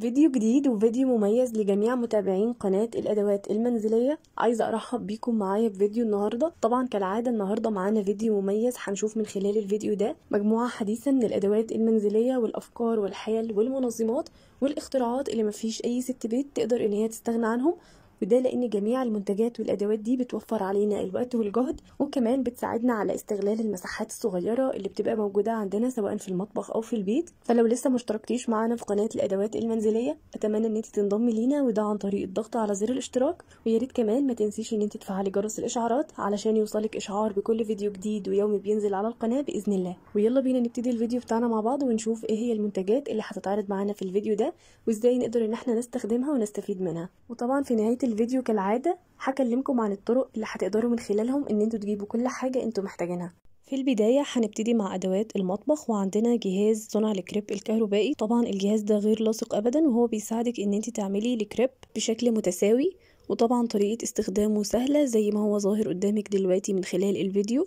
فيديو جديد وفيديو مميز لجميع متابعين قناة الأدوات المنزلية عايزة أرحب بيكم معايا بفيديو النهاردة طبعا كالعادة النهاردة معانا فيديو مميز هنشوف من خلال الفيديو ده مجموعة حديثة من الأدوات المنزلية والأفكار والحيل والمنظمات والاختراعات اللي مفيش أي ست بيت تقدر إن هي تستغنى عنهم وده لان جميع المنتجات والادوات دي بتوفر علينا الوقت والجهد وكمان بتساعدنا على استغلال المساحات الصغيره اللي بتبقى موجوده عندنا سواء في المطبخ او في البيت فلو لسه مشتركتيش معانا في قناه الادوات المنزليه اتمنى ان انت تنضمي لينا وده عن طريق الضغط على زر الاشتراك ويا ريت كمان ما تنسيش ان انت تفعلي جرس الاشعارات علشان يوصلك اشعار بكل فيديو جديد ويوم بينزل على القناه باذن الله ويلا بينا نبتدي الفيديو بتاعنا مع بعض ونشوف ايه هي المنتجات اللي هتتعرض معانا في الفيديو ده وازاي نقدر ان احنا نستخدمها ونستفيد منها وطبعا في نهايه الفيديو كالعادة هكلمكم عن الطرق اللي هتقدروا من خلالهم ان انتوا تجيبوا كل حاجة انتوا محتاجينها في البداية هنبتدي مع أدوات المطبخ وعندنا جهاز صنع الكريب الكهربائي طبعا الجهاز ده غير لاصق أبدا وهو بيساعدك ان انت تعملي الكريب بشكل متساوي وطبعا طريقة استخدامه سهلة زي ما هو ظاهر قدامك دلوقتي من خلال الفيديو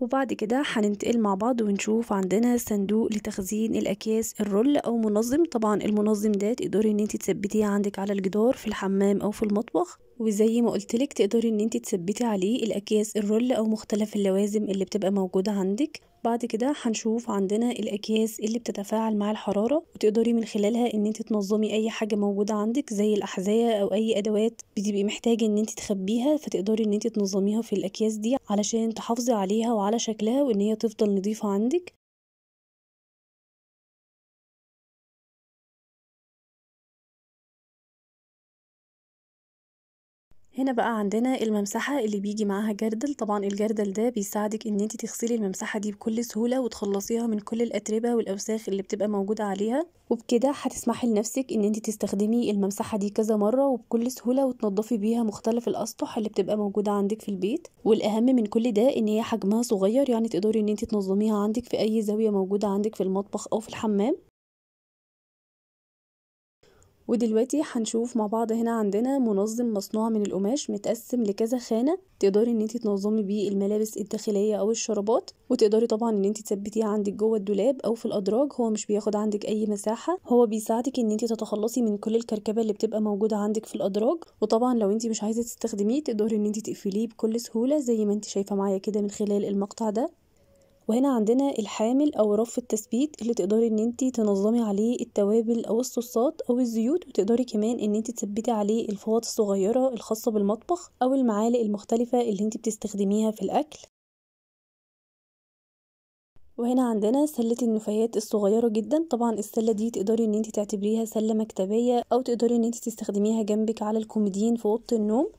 وبعد كده هننتقل مع بعض ونشوف عندنا صندوق لتخزين الأكياس الرول أو منظم طبعا المنظم ده تقدري ان انت تثبتيه عندك على الجدار في الحمام أو في المطبخ وزي ما قلتلك تقدري ان انت تثبتي عليه الأكياس الرول أو مختلف اللوازم اللي بتبقى موجودة عندك بعد كده هنشوف عندنا الاكياس اللي بتتفاعل مع الحراره وتقدري من خلالها ان انت تنظمي اي حاجه موجوده عندك زي الاحذيه او اي ادوات بتبقي محتاجه ان انت تخبيها فتقدري ان انت تنظميها في الاكياس دي علشان تحافظي عليها وعلى شكلها وان هي تفضل نظيفه عندك هنا بقى عندنا الممسحة اللي بيجي معاها جردل طبعا الجردل ده بيساعدك ان انت تغسلي الممسحة دي بكل سهولة وتخلصيها من كل الاتربة والاوساخ اللي بتبقى موجودة عليها وبكده هتسمحي لنفسك ان انت تستخدمي الممسحة دي كذا مرة وبكل سهولة وتنضفي بيها مختلف الاسطح اللي بتبقى موجودة عندك في البيت والاهم من كل ده ان هي حجمها صغير يعني تقدري ان انت تنظميها عندك في اي زاوية موجودة عندك في المطبخ او في الحمام ودلوقتي هنشوف مع بعض هنا عندنا منظم مصنوع من القماش متقسم لكذا خانة تقدري ان انت تنظمي بيه الملابس الداخلية او الشرابات وتقدري طبعا ان انت تثبتيه عندك جوه الدولاب او في الادراج هو مش بياخد عندك اي مساحة هو بيساعدك ان انت تتخلصي من كل الكركبة اللي بتبقى موجودة عندك في الادراج وطبعا لو انت مش عايزة تستخدميه تقدري ان انت تقفليه بكل سهولة زي ما انت شايفة معايا كده من خلال المقطع ده وهنا عندنا الحامل او رف التثبيت اللي تقدري ان انت تنظمي عليه التوابل او الصوصات او الزيوت وتقدري كمان ان انت تثبتي عليه الفوط الصغيره الخاصه بالمطبخ او المعالق المختلفه اللي انت بتستخدميها في الاكل وهنا عندنا سلة النفايات الصغيرة جدا طبعا السلة دي تقدري ان انت تعتبريها سلة مكتبية او تقدري ان انت تستخدميها جنبك على الكوميدين في اوضة النوم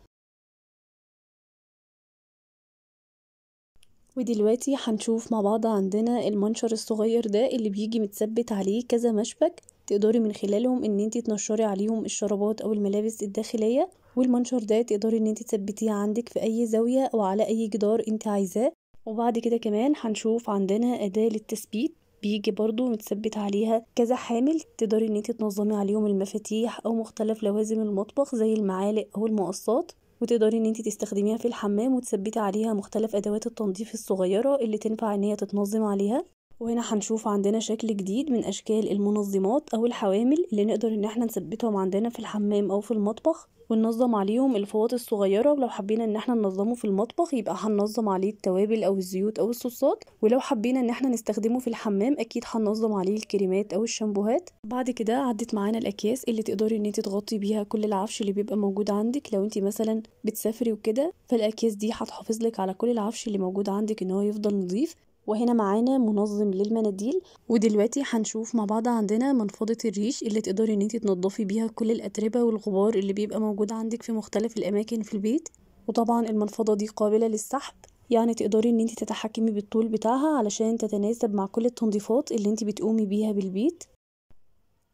ودلوقتي هنشوف مع بعض عندنا المنشر الصغير ده اللي بيجي متثبت عليه كذا مشبك تقدري من خلالهم ان انت تنشري عليهم الشرابات او الملابس الداخلية والمنشر ده تقدري ان انت تثبتيه عندك في اي زاوية او على اي جدار انت عايزاه وبعد كده كمان هنشوف عندنا اداة للتثبيت بيجي برضو متثبت عليها كذا حامل تقدري ان انت تنظمي عليهم المفاتيح او مختلف لوازم المطبخ زي المعالق او المقصات وتقدري ان انت تستخدميها في الحمام وتثبتي عليها مختلف ادوات التنظيف الصغيره اللي تنفع ان هي تتنظم عليها وهنا هنشوف عندنا شكل جديد من أشكال المنظمات أو الحوامل اللي نقدر إن احنا نثبتهم عندنا في الحمام أو في المطبخ وننظم عليهم الفوط الصغيرة ولو حبينا ان احنا ننظمه في المطبخ يبقى هننظم عليه التوابل او الزيوت او الصوصات ولو حبينا ان احنا نستخدمه في الحمام اكيد هننظم عليه الكريمات او الشامبوهات بعد كده عدت معانا الاكياس اللي تقدري ان انت تغطي بيها كل العفش اللي بيبقى موجود عندك لو انت مثلا بتسافري وكده فالاكياس دي هتحافظ لك على كل العفش اللي موجود عندك ان هو يفضل نظيف وهنا معانا منظم للمناديل ودلوقتي هنشوف مع بعض عندنا منفضة الريش اللي تقدري ان انت تنضفي بيها كل الاتربة والغبار اللي بيبقى موجود عندك في مختلف الاماكن في البيت وطبعا المنفضة دي قابلة للسحب يعني تقدري ان انت تتحكمي بالطول بتاعها علشان تتناسب مع كل التنظيفات اللي انت بتقومي بيها بالبيت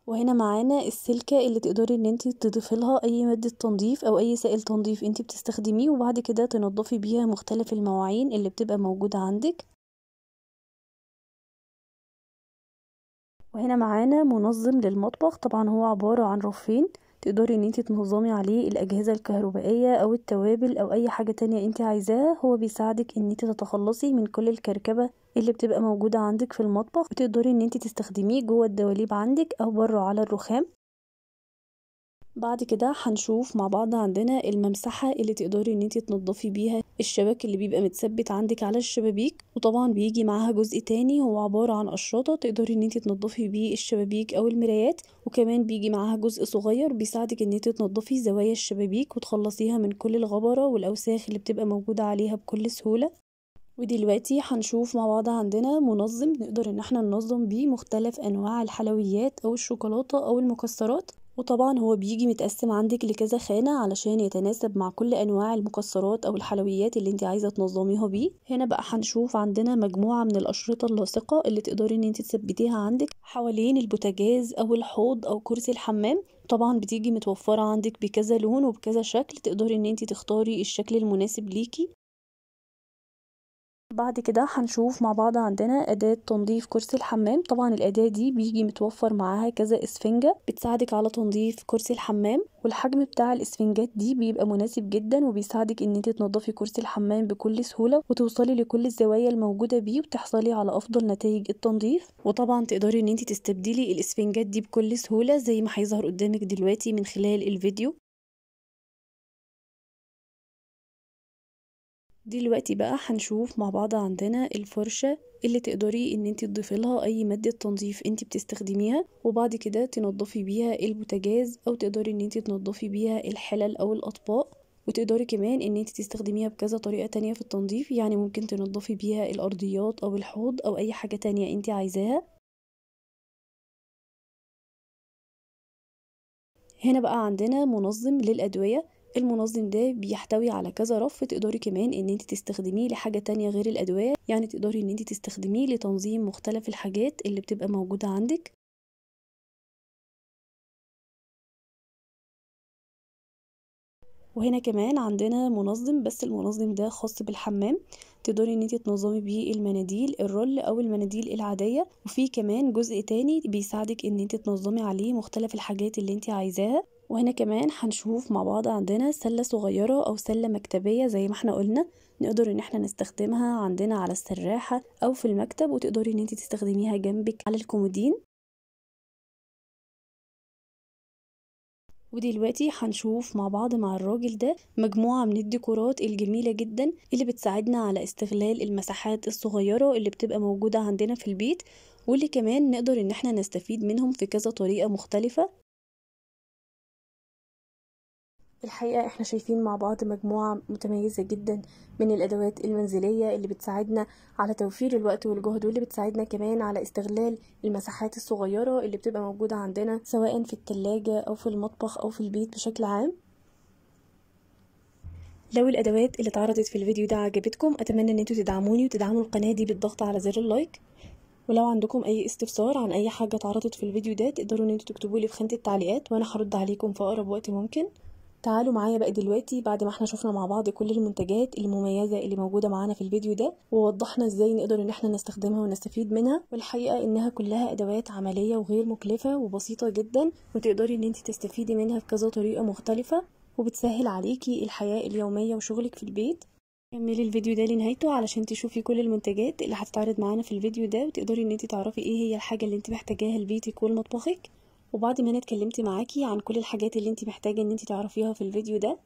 وهنا معانا السلكة اللي تقدري ان انت تضيفي لها اي مادة تنظيف او اي سائل تنظيف انت بتستخدميه وبعد كده تنضفي بيها مختلف المواعين اللي بتبقى موجودة عندك وهنا معانا منظم للمطبخ طبعا هو عبارة عن رفين تقدري ان انت تنظمي عليه الاجهزة الكهربائية او التوابل او اي حاجة تانية انت عايزاها هو بيساعدك ان انت تتخلصي من كل الكركبة اللي بتبقى موجودة عندك في المطبخ وتقدري ان انت تستخدميه جوه الدواليب عندك او بره على الرخام بعد كده هنشوف مع بعض عندنا الممسحة اللي تقدري ان انتي تنضفي بيها الشبك اللي بيبقى متثبت عندك على الشبابيك وطبعا بيجي معاها جزء تاني هو عبارة عن قشاطة تقدري ان انتي تنضفي بيه الشبابيك او المرايات وكمان بيجي معاها جزء صغير بيساعدك ان انتي تنضفي زوايا الشبابيك وتخلصيها من كل الغبرة والاوساخ اللي بتبقى موجودة عليها بكل سهولة ودلوقتي هنشوف مع بعض عندنا منظم نقدر ان احنا ننظم بيه مختلف انواع الحلويات او الشوكولاتة او المكسرات وطبعا هو بيجي متقسم عندك لكذا خانة علشان يتناسب مع كل أنواع المكسرات أو الحلويات اللي انت عايزة تنظميها بيه هنا بقى هنشوف عندنا مجموعة من الأشرطة اللاصقة اللي تقدري ان انت تثبتيها عندك حوالين البوتاجاز أو الحوض أو كرسي الحمام طبعا بتيجي متوفرة عندك بكذا لون وبكذا شكل تقدري ان انت تختاري الشكل المناسب ليكي بعد كده هنشوف مع بعض عندنا أداة تنظيف كرسي الحمام طبعا الأداة دي بيجي متوفر معاها كذا اسفنجة بتساعدك على تنظيف كرسي الحمام والحجم بتاع الاسفنجات دي بيبقى مناسب جدا وبيساعدك ان انت تنضفي كرسي الحمام بكل سهولة وتوصلي لكل الزوايا الموجودة بيه وتحصلي على افضل نتائج التنظيف وطبعا تقدري ان انت تستبدلي الاسفنجات دي بكل سهولة زي ما هيظهر قدامك دلوقتي من خلال الفيديو دلوقتي بقى هنشوف مع بعض عندنا الفرشة اللي تقدري ان انت تضيفي لها اي مادة تنظيف انت بتستخدميها وبعد كده تنضفي بيها البوتاجاز او تقدري ان انت تنضفي بيها الحلل او الاطباق وتقدري كمان ان انت تستخدميها بكذا طريقة تانية في التنظيف يعني ممكن تنضفي بيها الارضيات او الحوض او اي حاجة تانية انت عايزاها هنا بقى عندنا منظم للأدوية المنظم ده بيحتوي على كذا رف تقدري كمان ان انت تستخدميه لحاجه تانية غير الادويه يعني تقدري ان انت تستخدميه لتنظيم مختلف الحاجات اللي بتبقى موجوده عندك وهنا كمان عندنا منظم بس المنظم ده خاص بالحمام تقدري ان انت تنظمي بيه المناديل الرول او المناديل العاديه وفي كمان جزء تاني بيساعدك ان انت تنظمي عليه مختلف الحاجات اللي انت عايزاها وهنا كمان هنشوف مع بعض عندنا سلة صغيرة أو سلة مكتبية زي ما احنا قلنا نقدر ان احنا نستخدمها عندنا على السراحة أو في المكتب وتقدري ان انت تستخدميها جنبك على الكومودين ودلوقتي هنشوف مع بعض مع الراجل ده مجموعة من الديكورات الجميلة جدا اللي بتساعدنا على استغلال المساحات الصغيرة اللي بتبقى موجودة عندنا في البيت واللي كمان نقدر ان احنا نستفيد منهم في كذا طريقة مختلفة في الحقيقة احنا شايفين مع بعض مجموعة متميزة جدا من الأدوات المنزلية اللي بتساعدنا على توفير الوقت والجهد واللي بتساعدنا كمان على استغلال المساحات الصغيرة اللي بتبقى موجودة عندنا سواء في التلاجة أو في المطبخ أو في البيت بشكل عام لو الأدوات اللي اتعرضت في الفيديو ده عجبتكم أتمنى أن انتوا تدعموني وتدعموا القناة دي بالضغط على زر اللايك ولو عندكم اي استفسار عن اي حاجه اتعرضت في الفيديو ده تقدروا ان انتوا تكتبوا لي في خانه التعليقات وانا هرد عليكم في اقرب وقت ممكن تعالوا معايا بقى دلوقتي بعد ما احنا شفنا مع بعض كل المنتجات المميزه اللي موجوده معانا في الفيديو ده ووضحنا ازاي نقدر ان احنا نستخدمها ونستفيد منها والحقيقه انها كلها ادوات عمليه وغير مكلفه وبسيطه جدا وتقدري ان انت تستفيدي منها بكذا طريقه مختلفه وبتسهل عليكي الحياه اليوميه وشغلك في البيت كملي الفيديو ده لنهايته علشان تشوفي كل المنتجات اللي هتتعرض معانا في الفيديو ده وتقدري ان انت تعرفي ايه هي الحاجه اللي انت محتاجاها لبيتك ولمطبخك وبعد ما انا اتكلمت معاكي عن كل الحاجات اللي انت محتاجه ان انت تعرفيها في الفيديو ده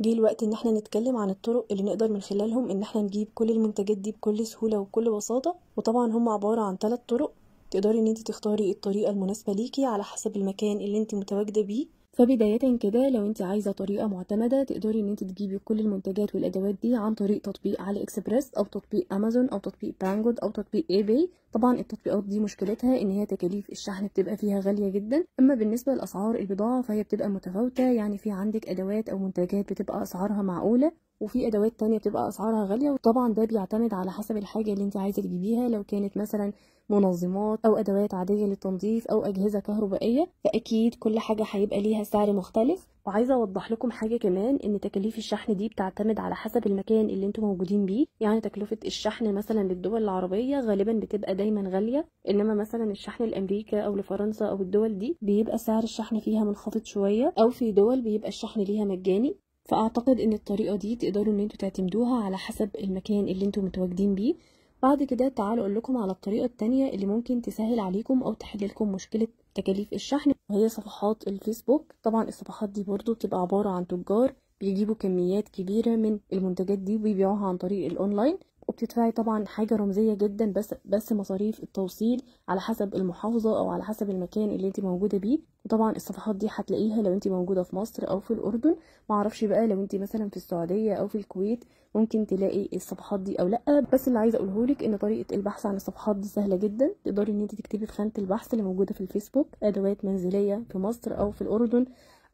جه الوقت ان احنا نتكلم عن الطرق اللي نقدر من خلالهم ان احنا نجيب كل المنتجات دي بكل سهوله وبكل بساطه وطبعا هم عباره عن ثلاث طرق تقدري ان انت تختاري الطريقه المناسبه ليكي على حسب المكان اللي انت متواجده بيه فبداية كده لو انت عايزة طريقة معتمدة تقدري ان انت تجيبي كل المنتجات والادوات دي عن طريق تطبيق علي اكسبريس او تطبيق امازون او تطبيق بانجود او تطبيق اي بي طبعا التطبيقات دي مشكلتها ان هي تكاليف الشحن بتبقى فيها غالية جدا اما بالنسبة لاسعار البضاعة فهي بتبقى متفاوتة يعني في عندك ادوات او منتجات بتبقى اسعارها معقولة وفي ادوات تانية بتبقى اسعارها غاليه وطبعا ده بيعتمد على حسب الحاجه اللي انت عايزه تجيبيها لو كانت مثلا منظمات او ادوات عاديه للتنظيف او اجهزه كهربائيه فاكيد كل حاجه هيبقى ليها سعر مختلف وعايزه اوضح لكم حاجه كمان ان تكاليف الشحن دي بتعتمد على حسب المكان اللي انتم موجودين بيه يعني تكلفه الشحن مثلا للدول العربيه غالبا بتبقى دايما غاليه انما مثلا الشحن لامريكا او لفرنسا او الدول دي بيبقى سعر الشحن فيها منخفض شويه او في دول بيبقى الشحن ليها مجاني فاعتقد ان الطريقه دي تقدروا ان انتوا تعتمدوها على حسب المكان اللي انتوا متواجدين بيه بعد كده تعالوا اقول لكم على الطريقه التانية اللي ممكن تسهل عليكم او تحل لكم مشكله تكاليف الشحن وهي صفحات الفيسبوك طبعا الصفحات دي برضو بتبقى عباره عن تجار بيجيبوا كميات كبيره من المنتجات دي وبيبيعوها عن طريق الاونلاين وبتدفعي طبعا حاجه رمزيه جدا بس بس مصاريف التوصيل على حسب المحافظه او على حسب المكان اللي انت موجوده بيه وطبعا الصفحات دي هتلاقيها لو انت موجوده في مصر او في الاردن معرفش بقى لو انت مثلا في السعوديه او في الكويت ممكن تلاقي الصفحات دي او لا بس اللي عايزه اقوله لك ان طريقه البحث عن الصفحات دي سهله جدا تقدري ان انت تكتبي في خانه البحث اللي موجوده في الفيسبوك ادوات منزليه في مصر او في الاردن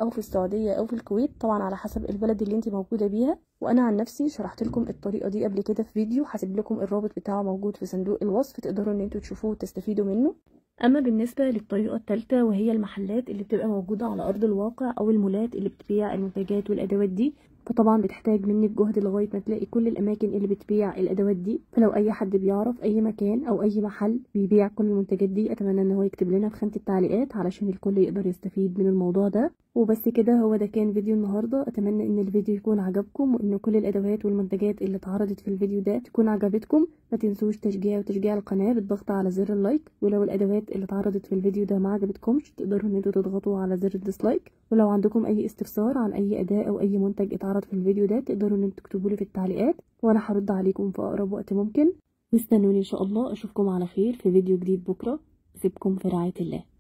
او في السعوديه او في الكويت طبعا على حسب البلد اللي انت موجوده بيها وانا عن نفسي شرحت لكم الطريقه دي قبل كده في فيديو هسيب لكم الرابط بتاعه موجود في صندوق الوصف تقدروا ان انتوا تشوفوه وتستفيدوا منه اما بالنسبه للطريقه الثالثه وهي المحلات اللي بتبقى موجوده على ارض الواقع او المولات اللي بتبيع المنتجات والادوات دي فطبعا بتحتاج منك جهد لغايه ما تلاقي كل الاماكن اللي بتبيع الادوات دي فلو اي حد بيعرف اي مكان او اي محل بيبيع كل المنتجات دي اتمنى ان هو يكتب لنا في خانه التعليقات علشان الكل يقدر يستفيد من الموضوع ده وبس كده هو ده كان فيديو النهارده اتمنى ان الفيديو يكون عجبكم وان كل الادوات والمنتجات اللي اتعرضت في الفيديو ده تكون عجبتكم ما تنسوش تشجيع وتشجيع القناه بالضغط على زر اللايك ولو الادوات اللي اتعرضت في الفيديو ده ما عجبتكمش تقدروا ان انتوا تضغطوا على زر الديسلايك ولو عندكم اي استفسار عن اي اداء او اي منتج اتعرض في الفيديو ده تقدروا ان انتوا تكتبوا لي في التعليقات وانا هرد عليكم في اقرب وقت ممكن واستنوني ان شاء الله اشوفكم على خير في فيديو جديد بكره سيبكم في رعايه الله